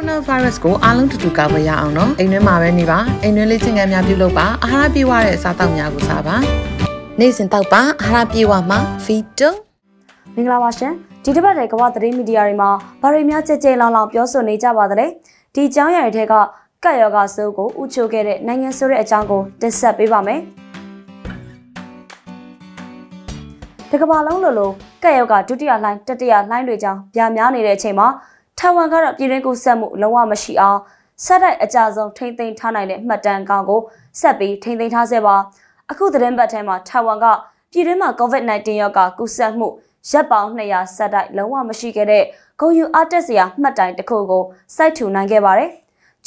ိုနာဗိုင်းရပ်စ်ကိုအားလုံးတူတူကာကွယ်ရအောင်နော်အိမ်တွင်းမှာပဲနေပါအိမ်တွင်းလေ့ကျင့်ခန်းများပြုလုပ်ပါအာဟာရပြည့်ဝတဲ့အစားအသောက်များကိုစားပါနေ့စဉ်တောက်ပါအာဟာရပြည့်ဝမှာဗီတိုမင်္ဂလာပါရှင်ဒီတစ်ပတ်တဲ့ကမ္ဘာသတင်းမီဒီယာတွေမှာဗားရီများကြဲကြဲလောင်လောင်ပြောဆိုနေကြပါသလဲဒီအကြောင်းအရာတွေထက်ကကတ်ယောဂဆိုးကိုဥချိုခဲ့တဲ့နိုင်ငံဆိုးတဲ့အကြောင်းကိုတင်ဆက်ပေးပါမယ်တကဘာလုံးလိုလိုကက်ယောဂဒုတိယလှိုင်းတတိယလှိုင်းတွေကြောင်းဗျာများနေတဲ့အချိန်မှာထိုင်ဝမ်ကတော့ပြည်တွင်းကူးစက်မှုလုံးဝမရှိအောင်ဆက်တိုက်အကြဆုံးထိမ့်သိမ်းထားနိုင်တဲ့မှတ်တမ်းကောင်းကိုဆက်ပြီးထိမ့်သိမ်းထားစေပါအခုသတင်းပတ်ထဲမှာထိုင်ဝမ်ကပြည်တွင်းမှာ COVID-19 ရောဂါကူးစက်မှုရပ်ပေါင်း200ဆက်တိုက်လုံးဝမရှိခဲ့တဲ့ဂုံယူအားတက်စရာမှတ်တိုင်တစ်ခုကို စိုက်ထူနိုင်ခဲ့ပါတယ်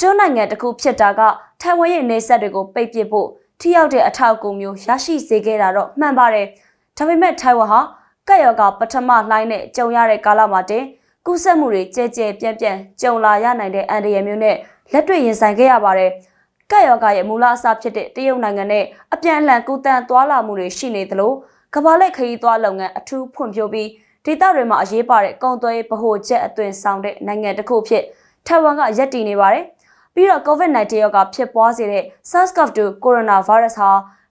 ကျွန်းနိုင်ငံတစ်ခုဖြစ်တာကထိုင်ဝမ်ရဲ့နေဆက်တွေကိုပိတ်ပစ်ဖို့ထိရောက်တဲ့အထောက်အကူမျိုးရရှိစေခဲ့တာတော့မှန်ပါတယ်ဒါပေမဲ့ထိုင်ဝမ်ဟာကက်ရောဂါပထမလှိုင်းနဲ့ကြုံရတဲ့ကာလမှာတင်ကူးစက်မှုတွေကြဲကြဲပြန့်ပြန့်ကြုံလာရနိုင်တဲ့အန္တရာယ်မျိုးနဲ့လက်တွေ့ရင်ဆိုင်ခဲ့ရပါတယ်။ကပ်ရောဂါရဲ့မူလအစဖြစ်တဲ့တရုတ်နိုင်ငံနဲ့အပြန်အလှန်ကူးတန်းသွားလာမှုတွေရှိနေသလိုကမ္ဘာလက်ခရီးသွားလုပ်ငန်းအထူးဖွံ့ဖြိုးပြီးဒေသတွေမှာအရေးပါတဲ့ကုန်သွယ်ဗဟိုချက်အသွင်ဆောင်တဲ့နိုင်ငံတစ်ခုဖြစ်ထိုင်ဝမ်ကရပ်တည်နေပါတယ်။ပြီးတော့ COVID-19 ရောဂါဖြစ်ပွားစေတဲ့ SARS-CoV-2 coronavirus ဟာ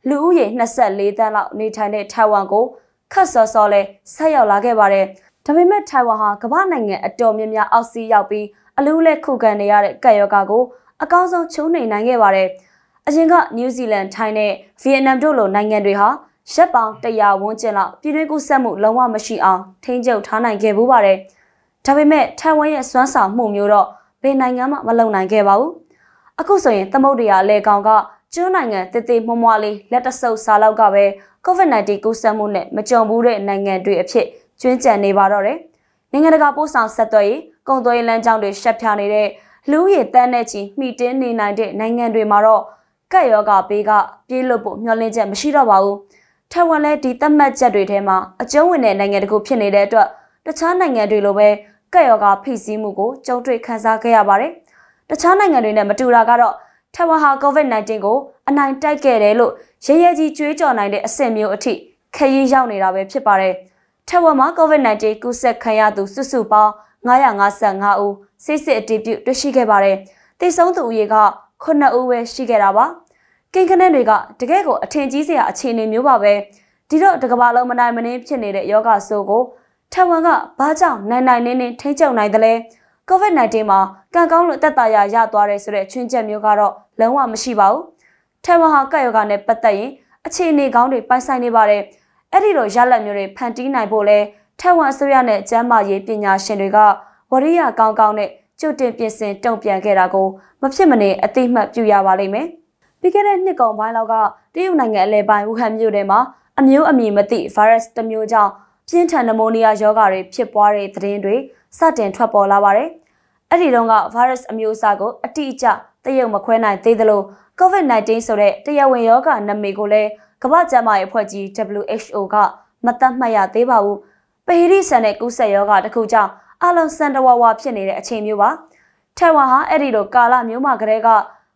လူဦးရေ24သန်းလောက်နေထိုင်တဲ့ထိုင်ဝမ်ကိုခတ်စော်စော်လဲဆက်ရောက်လာခဲ့ပါတယ်။ဒါပေမဲ့ထိုင်ဝမ်ဟာကမ္ဘာနိုင်ငံအတော်များများအောက်စီးရောက်ပြီးအလူးလဲခုခံနေရတဲ့ကပ်ရောဂါကိုအကောင်းဆုံးချုံးနိုင်နိုင်ခဲ့ပါတယ်။အရင်ကနယူးဇီလန်ထိုင်းနဲ့ဗီယက်နမ်တို့လိုနိုင်ငံတွေဟာရက်ပေါင်း100ဝန်းကျင်လောက်ပြည်တွင်းကူးစက်မှုလုံးဝမရှိအောင်ထိန်းချုပ်ထားနိုင်ခဲ့ဘူးပါတယ်။ဒါပေမဲ့ထိုင်ဝမ်ရဲ့စွမ်းဆောင်မှုမျိုးတော့ဘယ်နိုင်ငံမှမလုံနိုင်ခဲ့ပါဘူး။အခုဆိုရင်သမုတ်တရာလေကောင်ကကျွန်းနိုင်ငံတည်တည်မွမွလေးလက်တဆုပ်စားလောက်ကပဲ COVID-19 ကူးစက်မှုနဲ့မကြုံဘူးတဲ့နိုင်ငံတွေအဖြစ်ကျွင်းကျန်နေပါတော့တယ်။နိုင်ငံတကာပို့ဆောင်ဆက်သွယ်ရေးကုန်သွယ်ရေးလမ်းကြောင်းတွေရှက်ဖြာနေတဲ့လူရည်တန်းတဲ့ချီမှီတင်းနေနိုင်တဲ့နိုင်ငံတွေမှာတော့ကက်ယောဂဘေးကပြေးလွတ်ဖို့မျှော်လင့်ချက်မရှိတော့ပါဘူး။ထိုင်ဝမ်လည်းဒီသတ်မှတ်ချက်တွေထဲမှာအကျုံးဝင်တဲ့နိုင်ငံတခုဖြစ်နေတဲ့အတွက်တခြားနိုင်ငံတွေလိုပဲကက်ယောဂဖိစီးမှုကိုကြုံတွေ့ခံစားခဲ့ရပါတယ်။တခြားနိုင်ငံတွေနဲ့မတူတာကတော့ထိုင်ဝမ်ဟာ COVID-19 ကိုအနိုင်တိုက်ခဲ့တယ်လို့ရဲရဲကြီးကြွေးကြော်နိုင်တဲ့အဆင့်မျိုးအထိခရီးရောက်နေတာပဲဖြစ်ပါတယ်။ထက်ဝက်မှာ COVID-19 ကူးစက်ခံရသူ စုစုပေါင်း955ဦးဆေးစစ်အတည်ပြုတွေ့ရှိခဲ့ပါတယ်။တည်ဆုံးသူဦးရေက9ဦးပဲရှိခဲ့တာပါ။ကိန်းကနန်းတွေကတကယ့်ကိုအထင်ကြီးစရာအခြေအနေမျိုးပါပဲ။ဒီတော့တကဘာလုံးမနိုင်မနှင်းဖြစ်နေတဲ့ယောဂဆိုးကိုထက်ဝမ်ကဘာကြောင့်နိုင်နိုင်နေနေထိမ့်ချုပ်နိုင်သလဲ။ COVID-19 မှာကံကောင်းလို့တက်တာရရသွားတယ်ဆိုတဲ့ချွင်းချက်မျိုးကတော့လုံးဝမရှိပါဘူး။ထက်ဝမ်ဟာကပ်ယောဂနဲ့ပတ်သက်ရင်အခြေအနေကောင်းတွေ ပိုင်ဆိုင်နေပါတယ်။အဲ့ဒီလိုရလတ်မျိုးတွေဖန်တီးနိုင်ဖို့လဲထိုင်ဝမ်အစိုးရနဲ့ကျန်းမာရေးပညာရှင်တွေကဝရိယကောင်းကောင်းနဲ့ကျွတ်တင်ပြင်ဆင်တုံ့ပြန်ခဲ့တာကိုမဖြစ်မနေအသိမှတ်ပြုရပါလိမ့်မယ်။ပြီးခဲ့တဲ့နှစ်ကုန်ပိုင်းလောက်ကတရုတ်နိုင်ငံအလဲပိုင်းဝူဟန်မြို့ထဲမှာအမျိုးအမည်မသိဗိုင်းရပ်စ်တစ်မျိုးကြောင့်ပြင်းထန်နမိုနီးယားရောဂါတွေဖြစ်ပွားတဲ့သတင်းတွေစတင်ထွက်ပေါ်လာပါတယ်။အဲ့ဒီတုန်းကဗိုင်းရပ်စ်အမျိုးအစားကိုအတိအကျတရုတ်မခွဲနိုင်သေးသလို COVID-19 ဆိုတဲ့တရားဝင်ရောဂါနာမည်ကိုလည်းကမ္ဘာ့ကျန်းမာရေးအဖွဲ့ကြီး WHO ကမသတ်မှတ်ရသေးပါဘူး။ပဟိရိဆန်တဲ့ကူးစက်ရောဂါတစ်ခုကြောင့်အလုံးစံတဝဝဖြစ်နေတဲ့အခြေမျိုးပါ။ထိုင်ဝမ်ဟာအဲ့ဒီလိုကာလမျိုးမှကတည်းက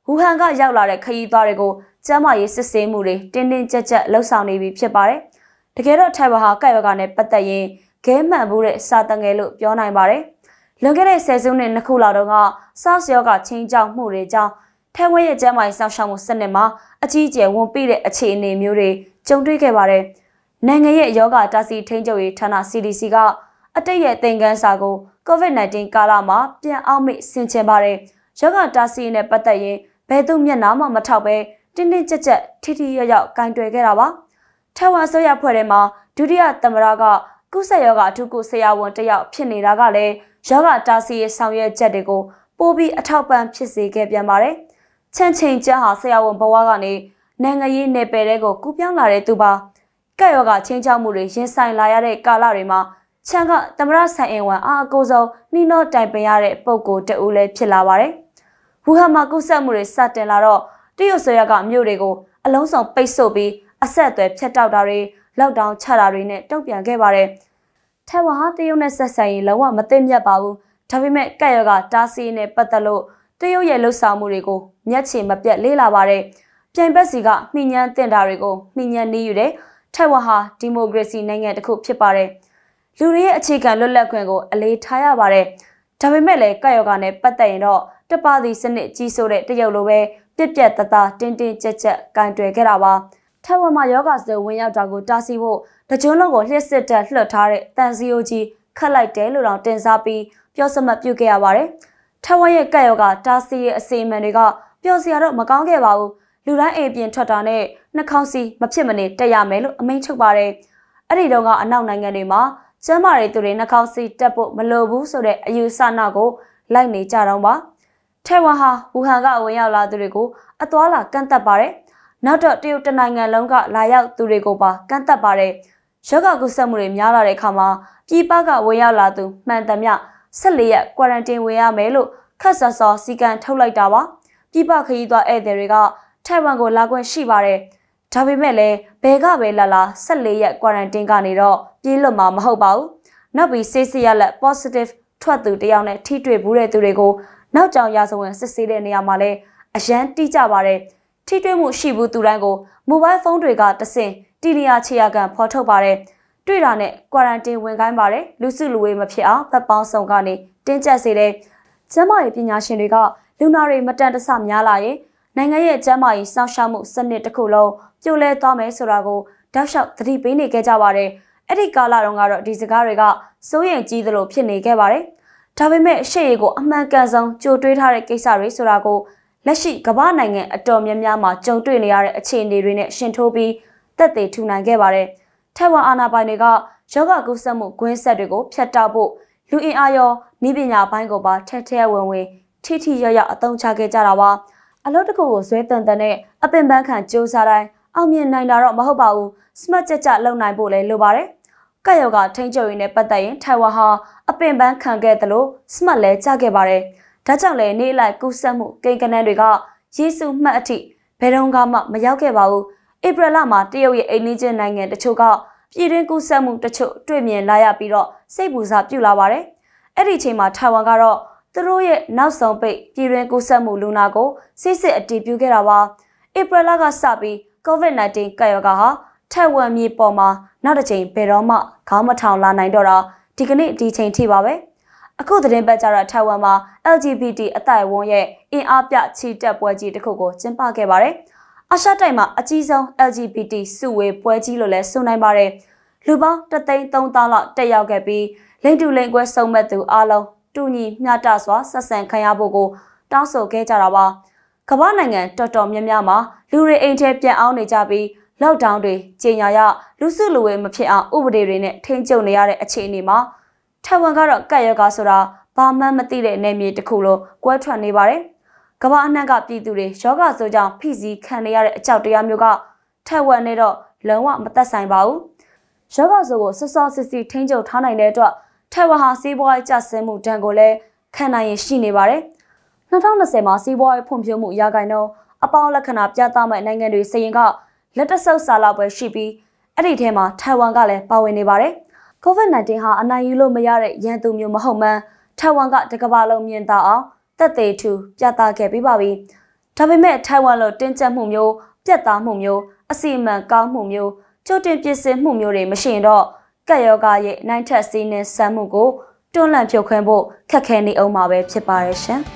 ဝူဟန်ကရောက်လာတဲ့ခရီးသွားတွေကိုကျန်းမာရေးစစ်ဆေးမှုတွေတင်းတင်းကြပ်ကြပ်လှုပ်ဆောင်နေပြီဖြစ်ပါတယ်။တကယ်တော့ထိုင်ဝမ်ဟာကပ်ရောဂါနဲ့ပတ်သက်ရင်ဂဲမှန်မှုတဲ့စာတန်ငယ်လို့ပြောနိုင်ပါတယ်။လွန်ခဲ့တဲ့ဆယ်စုနှစ်နှစ်ခုလောက်တုန်းက SARS ရောဂါချင်းကြောင့်မှုတွေကြောင့်ထက်ဝဲရဲ့ကျန်းမာရေးစောင့်ရှောက်မှုစနစ်မှာအကြီးအကျယ်ဝန်ပိတဲ့အခြေအနေမျိုးတွေကြုံတွေ့ခဲ့ပါတယ်။နိုင်ငံရဲ့ယောဂတာစီထိန်းချုပ်ရေးဌာန CDC ကအတိတ်ရဲ့သင်ခန်းစာကို COVID-19 ကာလမှာပြန်အောင်မေ့ဆင်ခြင်ပါတယ်။ယောဂတာစီနဲ့ပတ်သက်ရင်ဘယ်သူမျက်နှာမှမထောက်ပဲတင်းတင်းကြပ်ကြပ်ထိထိရောက်ရောက်ကင်တွယ်ခဲ့တာပါ။ထိုင်ဝမ်ဆိုရဖွဲ့ထဲမှာဒုတိယသမ္မတကကုဆက်ယောဂအထုကုဆရာဝန်တယောက်ဖြစ်နေတာကလည်းယောဂတာစီရဲ့ဆောင်ရွက်ချက်တွေကိုပိုပြီးအထောက်ပံ့ဖြစ်စေခဲ့ပြန်ပါတယ်။ချန့်ချိန်ကြဟာဆရာဝန်ဘဝကနေနိုင်ငံရေးနယ်ပယ်တွေကိုကူးပြောင်းလာတဲ့သူပါကက်ရောဂါချင်းချောက်မှုတွေရင်ဆိုင်လာရတဲ့ကာလတွေမှာချန်ကသမရဆိုင်အင်ဝန်အားအကိုဆုံးနှီးနှောတိုင်ပင်ရတဲ့ပုံကိုတူလည်းဖြစ်လာပါတယ်။ဝူဟန်မှာကူးစက်မှုတွေစတင်လာတော့တရုတ်ဆွေရကမြို့တွေကိုအလုံးစုံပိတ်ဆို့ပြီးအဆက်အသွယ်ဖြတ်တောက်တာတွေလောက်တောင်းချတာတွေနဲ့တုံ့ပြန်ခဲ့ပါတယ်။ထိုင်ဝမ်ဟာတရုတ်နဲ့ဆက်ဆံရေးလုံးဝမသိမြတ်ပါဘူး။ဒါပေမဲ့ကက်ရောဂါတားဆီးနဲ့ပတ်သက်လို့တရုတ်ရဲ့လှုပ်ဆောင်မှုတွေကိုမျက်ခြေမပြတ်လေ့လာပါတဲ့ပြိုင်ဘက်စီကနှိညံတင်တာတွေကိုနှိညံနေယူတဲ့ထိုင်ဝမ်ဟာဒီမိုကရေစီနိုင်ငံတစ်ခုဖြစ်ပါတယ်။လူတွေရဲ့အခြေခံလွတ်လပ်ခွင့်ကို အလေးထားရပါတယ်။ဒါပေမဲ့လည်းကာယောဂါနဲ့ပတ်သက်ရင်တော့တပသည်စနစ်ကြီးစိုးတဲ့တရုတ်လိုပဲပြက်ပြက်တသားတင်းတင်းကြပ်ကြပ်ကင်တွယ်ခဲ့တာပါ။ထိုင်ဝမ်မှာယောဂါဆိုဝင်ရောက်တာကိုတားဆီးဖို့တကြွလုံးကိုလှစ်စစ်တက်လှွတ်ထားတဲ့တန်စီယိုကြီးခတ်လိုက်တယ်လို့တော့တင်စားပြီးပြောစမှတ်ပြုခဲ့ရပါတယ်။ထက်ဝက်ရဲ့ကက်ရောကတားဆီးရဲ့အစီအမံတွေကပျော်စရာတော့မကောင်းခဲ့ပါဘူးလူတိုင်းအိမ်ပြင်ထွက်တာနဲ့နှာခေါင်းစီမဖြစ်မနေတက်ရမယ်လို့အမိန့်ထုတ်ပါတယ်အဲ့ဒီတော့ကအနောက်နိုင်ငံတွေမှာကျမ်းမာရေးသူတွေနှာခေါင်းစီတက်ဖို့မလိုဘူးဆိုတဲ့အယူဆနောက်ကိုလိုက်နေကြတော့ပါထိုင်ဝမ်ဟာဝူဟန်ကဝင်ရောက်လာသူတွေကိုအသွာလာကန့်သက်ပါတယ်နောက်တော့တရုတ်တနိုင်ငံလုံးကလာရောက်သူတွေကိုပါကန့်သက်ပါတယ်ရောဂါကူးစက်မှုတွေများလာတဲ့အခါမှာပြည်ပကဝင်ရောက်လာသူမှန်သမျှ14ရက်ကွာရန်တင်ဝင်ရမယ်လို့ခက်ဆဆစီကံထုတ်လိုက်တာပါပြပခရီးသွားဧည့်သည်တွေကထိုင်ဝမ်ကိုလာခွင့်ရှိပါတယ်ဒါပေမဲ့လည်းဘယ်ကပဲလာလာ14ရက်ကွာရန်တင်ကနေတော့ပြေးလွတ်မှာမဟုတ်ပါဘူးနောက်ပြီးဆေးဆေးရလက် positive ထွက်သူတယောက်နဲ့ထိတွေ့ဘူးတဲ့သူတွေကိုနောက်ကြောင်ရာဇဝင်စစ်ဆေးတဲ့နေရာမှာလည်းအရန်တိကြပါတယ်ထိတွေ့မှုရှိဘူးသူတိုင်းကိုမိုဘိုင်းဖုန်းတွေကတဆင့်တီနီယာခြေရာခံဖော်ထုတ်ပါတယ်။တွေ့တာနဲ့ကွာရန်တင်းဝင်ခိုင်းပါတယ်လူစုလူဝေးမဖြစ်အောင်ဖက်ပေါင်းဆောင်ကနေတင်းကျပ်စေတဲ့ကျန်းမာရေးပညာရှင်တွေကလူနာတွေမတန်တဆများလာရင်နိုင်ငံရဲ့ကျန်းမာရေးစောင့်ရှောက်မှုစနစ်တစ်ခုလုံးပြိုလဲသွားမယ်ဆိုတာကိုတောက်လျှောက်သတိပေးနေခဲ့ကြပါတယ်အဲ့ဒီကာလတုန်းကတော့ဒီစကားတွေကစိုးရိမ်ကြီးသလိုဖြစ်နေခဲ့ပါတယ်ဒါပေမဲ့ရှေ့ရီကိုအမှန်ကန်ဆုံးကြိုတွေးထားတဲ့ကိစ္စတွေဆိုတာကိုလက်ရှိကမ္ဘာနိုင်ငံအတော်များများမှာကြုံတွေ့နေရတဲ့အခြေအနေတွေနဲ့ရှင်ထိုးပြီးတက်သေးထူနိုင်ခဲ့ပါတယ်။ထိုင်ဝမ်အာဏာပိုင်တွေကယောဂကူးစက်မှုဂွင်းဆက်တွေကိုဖျက်တောက်ဖို့လူအင်အားရောနည်းပညာပိုင်းကိုပါထက်ထဲဝင်ဝင် ထိထိရရအသုံးချခဲ့ကြတာပါအလုပ်တစ်ခုကိုဇွဲတန်တန်နဲ့အပင်ပန်းခံကြိုးစားတိုင်းအောင်မြင်နိုင်တာတော့မဟုတ်ပါဘူးစမတ်ကြကြလုပ်နိုင်ဖို့လည်းလိုပါတယ်ကက်ယောဂထိန်းချုပ်ရင်းနဲ့ပတ်သက်ရင်ထိုင်ဝမ်ဟာအပင်ပန်းခံခဲ့သလိုစမတ်လည်းကျခဲ့ပါတယ်ဒါကြောင့်လည်းနေလိုက်ကူးစက်မှုကိန်းကနန်းတွေကယေစုမှတ်အထိဘယ်တော့မှမရောက်ခဲ့ပါဘူးဧပြီလမှာတရုတ်ရဲ့အိမ်နီးချင်းနိုင်ငံတချို့ကပြည်တွင်းကူးစက်မှုတချို့တွေ့မြင်လာရပြီးတော့စိတ်ပူစာပြုလာပါတယ်။အဲ့ဒီအချိန်မှာထိုင်ဝမ်ကတော့သူတို့ရဲ့နောက်ဆုံးပိတ်ပြည်တွင်းကူးစက်မှုလူနာကို စစ်စစ်အတည်ပြုခဲ့တာပါ။ဧပြီလကစပြီး COVID-19 ကာယောဂါဟာထိုင်ဝမ်မြေပေါ်မှာနောက်တစ်ချိန်ဘယ်တော့မှခေါင်းမထောင်လာနိုင်တော့တာဒီကနေ့ဒီချိန်ထိပါပဲ။အခုသတင်းပတ်ကြတော့ထိုင်ဝမ်မှာ LGBT အသိုက်အဝန်းရဲ့အင်အားပြချီတက်ပွဲကြီးတစ်ခုကိုကျင်းပခဲ့ပါတယ်။အာရှတိုင်းမှာအကြီးဆုံး LGBT စုဝေးပွဲကြီးလို့လည်းဆိုနိုင်ပါတယ်။လူပေါင်းတသိန်း3သားလောက်တက်ရောက်ခဲ့ပြီးလိမ်တူလိမ်ကွဲစုံမဲ့သူအလုံးတူညီမျှတစွာဆက်ဆံခံရဖို့ကိုတောင်းဆိုခဲ့ကြတာပါ။ကမ္ဘာနိုင်ငံတော်တော်များများမှာလူတွေအိမ်ထဲပြန်အောင်နေကြပြီးလောက်ဒေါင်းတွေကျင်ညာရလူစုလူဝေးမဖြစ်အောင်ဥပဒေတွေနဲ့ထိန်းချုပ်နေရတဲ့အခြေအနေမှာထိုင်ဝမ်ကတော့ကတ်ယောဂါဆိုတာဘာမှမသိတဲ့အနေအမြင်တစ်ခုလိုကွဲထွက်နေပါတယ်။ကမ္ဘာအနှံ့ကပြည်သူတွေယောဂဆိုကြောင့်ဖိစီးခံရတဲ့အကြောက်တရားမျိုးကထက်ဝက်နေတော့လုံးဝမသက်ဆိုင်ပါဘူး။ယောဂဆိုကိုဆော့ဆော့စစ်စစ်ထိန်းချုပ်ထားနိုင်တဲ့အတွက်ထက်ဝက်ဟာစီးပွားရေးကျဆင်းမှုဒဏ်ကိုလည်းခံနိုင်ရရှိနေပါတယ်။2020မှာစီးပွားရေးဖွံ့ဖြိုးမှုရာခိုင်နှုန်းအပေါင်းလက္ခဏာပြသမဲ့နိုင်ငံတွေစရင်ကလက်တဆုပ်စာလောက်ပဲရှိပြီးအဲ့ဒီထဲမှာထိုင်ဝမ်ကလည်းပါဝင်နေပါတယ်။ COVID-19 ဟာအနိုင်ယူလို့မရတဲ့ရန်သူမျိုးမဟုတ်မှန်းထိုင်ဝမ်ကတကမ္ဘာလုံးမြင်သာအောင်သက်သေထူပြသခဲ့ပြီးပါပြီ။ဒါပေမဲ့ထိုင်ဝမ်လိုတင်းကျပ်မှုမျိုးပြတ်သားမှုမျိုးအစီအမံကောင်းမှုမျိုးကြိုတင်ပြင်ဆင်မှုမျိုးတွေမရှိရင်တော့ကက်ယောဂရဲ့နိုင်ထက်စီးနှင်းဆမ်းမှုကိုတွန်းလှန်ဖြုတ်ခွင်းဖို့ခက်ခဲနေအောင်မှာပဲဖြစ်ပါရဲ့ရှင်။